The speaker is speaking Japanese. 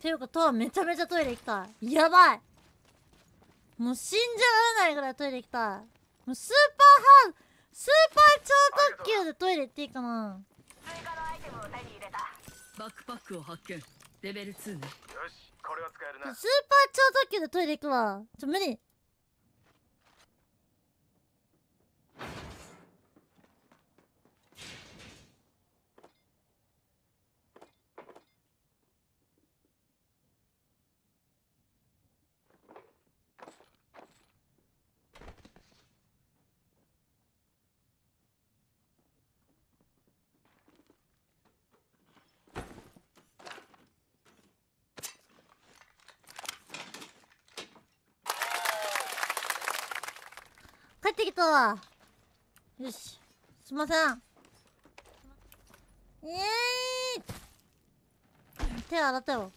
ていうか、とはめちゃめちゃトイレ行きたい。やばいもう死んじられないぐらいトイレ行きたい。もうスーパーハースーパー超特急でトイレ行っていいかな追加のアイテムを手に入れた。バックパックを発見。レベル2ね。よし、これは使えるな。スーパー超特急でトイレ行くわ。ちょ、無理。帰ってきたわよしすいませんえー、手洗ったよ